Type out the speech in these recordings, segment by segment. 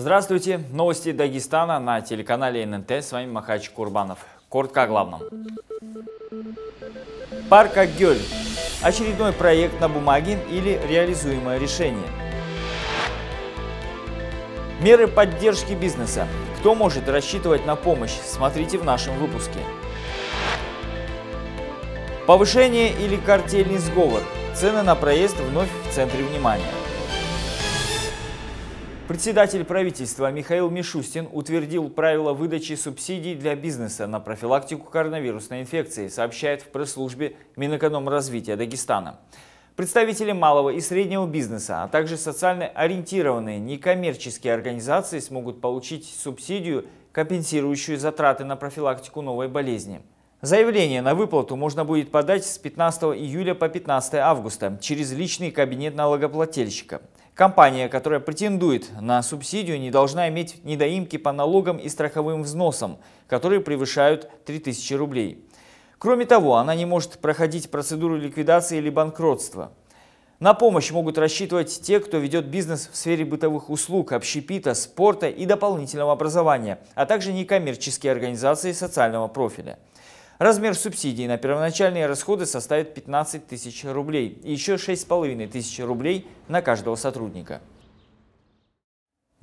Здравствуйте! Новости Дагестана на телеканале ННТ. С вами Махач Курбанов. Коротко о главном. Парк Агёль. Очередной проект на бумаге или реализуемое решение. Меры поддержки бизнеса. Кто может рассчитывать на помощь? Смотрите в нашем выпуске. Повышение или картельный сговор. Цены на проезд вновь в центре внимания. Председатель правительства Михаил Мишустин утвердил правила выдачи субсидий для бизнеса на профилактику коронавирусной инфекции, сообщает в пресс-службе Минэкономразвития Дагестана. Представители малого и среднего бизнеса, а также социально ориентированные некоммерческие организации смогут получить субсидию, компенсирующую затраты на профилактику новой болезни. Заявление на выплату можно будет подать с 15 июля по 15 августа через личный кабинет налогоплательщика. Компания, которая претендует на субсидию, не должна иметь недоимки по налогам и страховым взносам, которые превышают 3000 рублей. Кроме того, она не может проходить процедуру ликвидации или банкротства. На помощь могут рассчитывать те, кто ведет бизнес в сфере бытовых услуг, общепита, спорта и дополнительного образования, а также некоммерческие организации социального профиля. Размер субсидий на первоначальные расходы составит 15 тысяч рублей и еще 6,5 тысяч рублей на каждого сотрудника.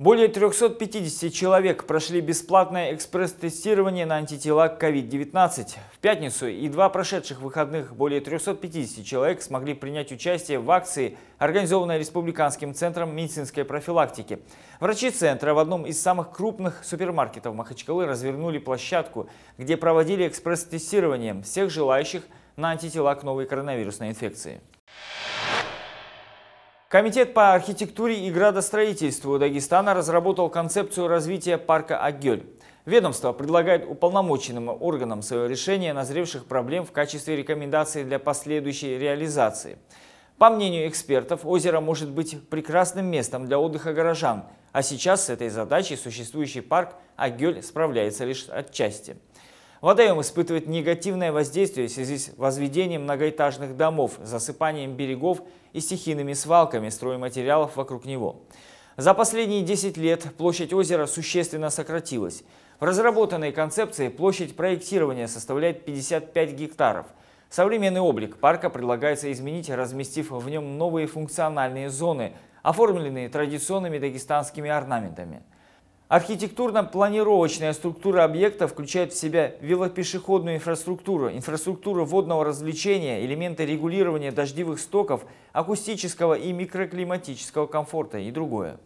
Более 350 человек прошли бесплатное экспресс-тестирование на антитела к COVID-19. В пятницу и два прошедших выходных более 350 человек смогли принять участие в акции, организованной Республиканским центром медицинской профилактики. Врачи центра в одном из самых крупных супермаркетов Махачкалы развернули площадку, где проводили экспресс-тестирование всех желающих на антитела к новой коронавирусной инфекции. Комитет по архитектуре и градостроительству Дагестана разработал концепцию развития парка Агель. Ведомство предлагает уполномоченным органам свое решение назревших проблем в качестве рекомендации для последующей реализации. По мнению экспертов, озеро может быть прекрасным местом для отдыха горожан, а сейчас с этой задачей существующий парк Агель справляется лишь отчасти. Водоем испытывает негативное воздействие в связи с возведением многоэтажных домов, засыпанием берегов и стихийными свалками стройматериалов вокруг него. За последние 10 лет площадь озера существенно сократилась. В разработанной концепции площадь проектирования составляет 55 гектаров. Современный облик парка предлагается изменить, разместив в нем новые функциональные зоны, оформленные традиционными дагестанскими орнаментами. Архитектурно-планировочная структура объекта включает в себя велопешеходную инфраструктуру, инфраструктуру водного развлечения, элементы регулирования дождевых стоков, акустического и микроклиматического комфорта и другое.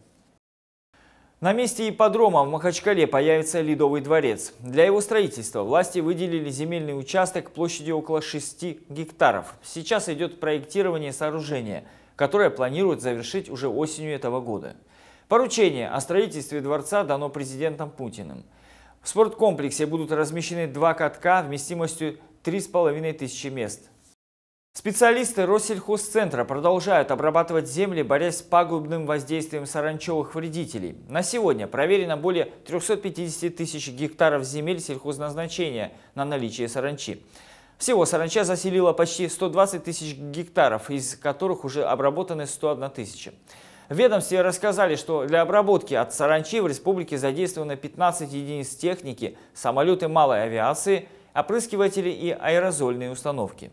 На месте ипподрома в Махачкале появится Ледовый дворец. Для его строительства власти выделили земельный участок площадью около 6 гектаров. Сейчас идет проектирование сооружения, которое планируют завершить уже осенью этого года. Поручение о строительстве дворца дано президентом Путиным. В спорткомплексе будут размещены два катка вместимостью 3,5 тысячи мест. Специалисты Россельхозцентра продолжают обрабатывать земли, борясь с пагубным воздействием саранчевых вредителей. На сегодня проверено более 350 тысяч гектаров земель сельхозназначения на наличие саранчи. Всего саранча заселила почти 120 тысяч гектаров, из которых уже обработаны 101 тысяча ведомстве рассказали, что для обработки от саранчи в республике задействовано 15 единиц техники, самолеты малой авиации, опрыскиватели и аэрозольные установки.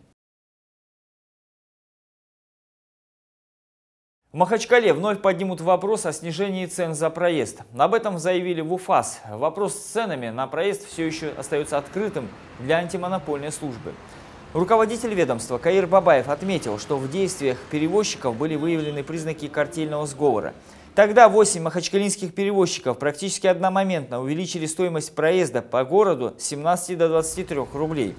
В Махачкале вновь поднимут вопрос о снижении цен за проезд. Об этом заявили в УФАС. Вопрос с ценами на проезд все еще остается открытым для антимонопольной службы. Руководитель ведомства Каир Бабаев отметил, что в действиях перевозчиков были выявлены признаки картельного сговора. Тогда 8 махачкалинских перевозчиков практически одномоментно увеличили стоимость проезда по городу с 17 до 23 рублей.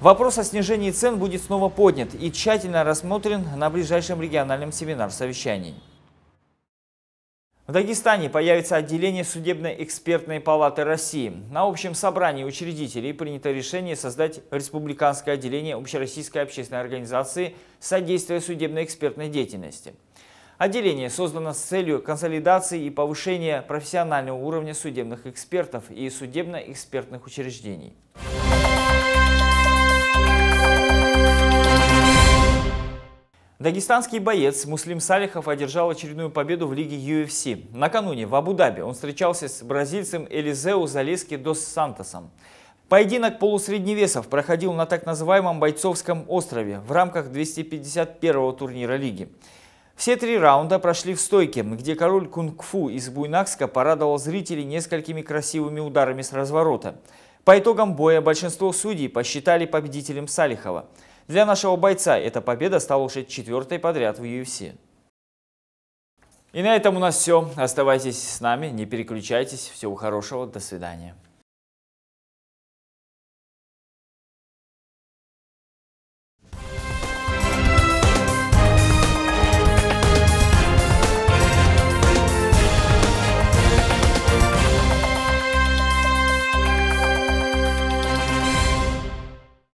Вопрос о снижении цен будет снова поднят и тщательно рассмотрен на ближайшем региональном семинар-совещании. В Дагестане появится отделение Судебной экспертной палаты России. На общем собрании учредителей принято решение создать республиканское отделение Общероссийской общественной организации «Содействие судебной экспертной деятельности». Отделение создано с целью консолидации и повышения профессионального уровня судебных экспертов и судебно-экспертных учреждений. Дагестанский боец Муслим Салихов одержал очередную победу в лиге UFC. Накануне в Абу-Даби он встречался с бразильцем Элизео Залески Дос Сантосом. Поединок полусредневесов проходил на так называемом Бойцовском острове в рамках 251-го турнира лиги. Все три раунда прошли в стойке, где король кунг-фу из Буйнакска порадовал зрителей несколькими красивыми ударами с разворота. По итогам боя большинство судей посчитали победителем Салихова – для нашего бойца эта победа стала уже четвертой подряд в UFC. И на этом у нас все. Оставайтесь с нами, не переключайтесь. Всего хорошего, до свидания.